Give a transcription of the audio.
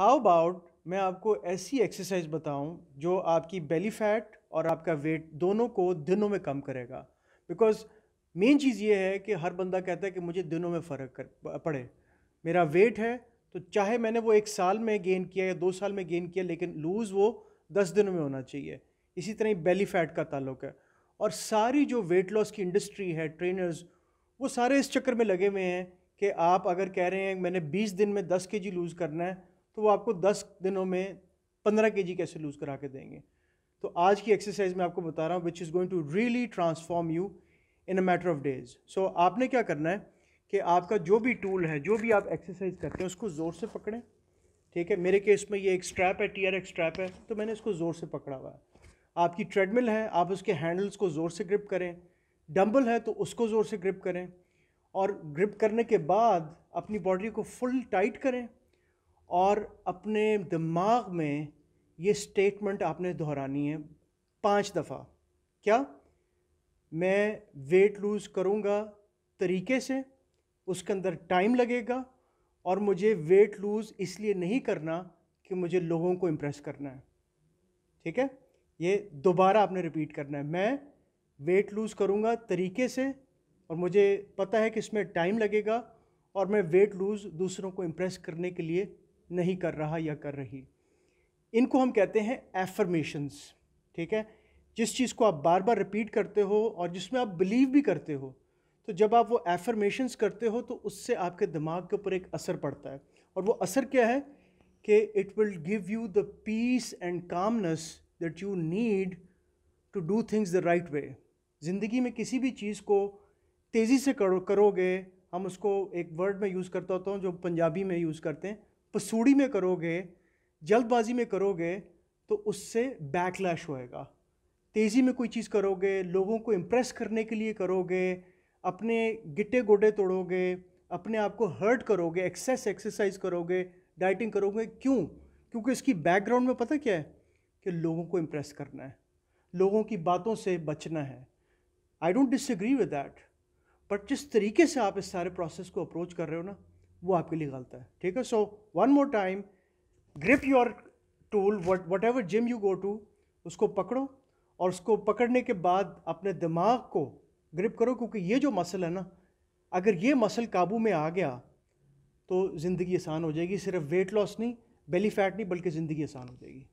how about मैं आपको ऐसी एक्सरसाइज बताऊं जो आपकी बेली फैट और आपका वेट दोनों को दिनों में कम करेगा बिकॉज मेन चीज़ ये है कि हर बंदा कहता है कि मुझे दिनों में फ़र्क कर पड़े मेरा वेट है तो चाहे मैंने वो एक साल में गेन किया या दो साल में गेन किया लेकिन लूज़ वो दस दिनों में होना चाहिए इसी तरह ही बेली फैट का ताल्लुक है और सारी जो वेट लॉस की इंडस्ट्री है ट्रेनर्स वो सारे इस चक्कर में लगे हुए हैं कि आप अगर कह रहे हैं मैंने 20 दिन में 10 के जी लूज़ करना है तो वो आपको दस दिनों में पंद्रह के जी कैसे लूज़ करा के देंगे तो आज की एक्सरसाइज में आपको बता रहा हूँ which is going to really transform you in a matter of days so आपने क्या करना है कि आपका जो भी टूल है जो भी आप एक्सरसाइज करते हैं उसको ज़ोर से पकड़ें ठीक है मेरे केस में ये एक स्ट्रैप है टी आर स्ट्रैप है तो मैंने इसको ज़ोर से पकड़ा हुआ है आपकी ट्रेडमिल है आप उसके हैंडल्स को ज़ोर से ग्रिप करें डम्बल है तो उसको ज़ोर से ग्रिप करें और ग्रिप करने के बाद अपनी बॉडी को फुल टाइट करें और अपने दिमाग में ये स्टेटमेंट आपने दोहरानी है पांच दफ़ा क्या मैं वेट लूज़ करूँगा तरीके से उसके अंदर टाइम लगेगा और मुझे वेट लूज़ इसलिए नहीं करना कि मुझे लोगों को इम्प्रेस करना है ठीक है ये दोबारा आपने रिपीट करना है मैं वेट लूज़ करूँगा तरीके से और मुझे पता है कि इसमें टाइम लगेगा और मैं वेट लूज़ दूसरों को इम्प्रेस करने के लिए नहीं कर रहा या कर रही इनको हम कहते हैं एफर्मेशंस ठीक है जिस चीज़ को आप बार बार रिपीट करते हो और जिसमें आप बिलीव भी करते हो तो जब आप वो एफर्मेशंस करते हो तो उससे आपके दिमाग के ऊपर एक असर पड़ता है और वो असर क्या है कि it will give you the peace and calmness that you need to do things the right way ज़िंदगी में किसी भी चीज़ को तेज़ी से करो करोगे हम उसको एक वर्ड में यूज़ करता होता हूँ जो पंजाबी में यूज़ करते हैं पसूड़ी में करोगे जल्दबाजी में करोगे तो उससे बैकलैश होएगा तेज़ी में कोई चीज़ करोगे लोगों को इम्प्रेस करने के लिए करोगे अपने गिट्टे गोडे तोड़ोगे अपने आप को हर्ट करोगे एक्सेस एक्सरसाइज करोगे डाइटिंग करोगे क्यों क्योंकि इसकी बैकग्राउंड में पता क्या है कि लोगों को इम्प्रेस करना है लोगों की बातों से बचना है I don't disagree with that but जिस तरीके से आप इस सारे प्रोसेस को अप्रोच कर रहे हो ना वो आपके लिए गलत है ठीक है so one more time grip your tool whatever gym you go to उसको पकड़ो और उसको पकड़ने के बाद अपने दिमाग को ग्रिप करो क्योंकि ये जो मसल है ना अगर ये मसल काबू में आ गया तो ज़िंदगी आसान हो जाएगी सिर्फ वेट लॉस नहीं बेली फैट नहीं बल्कि ज़िंदगी आसान हो जाएगी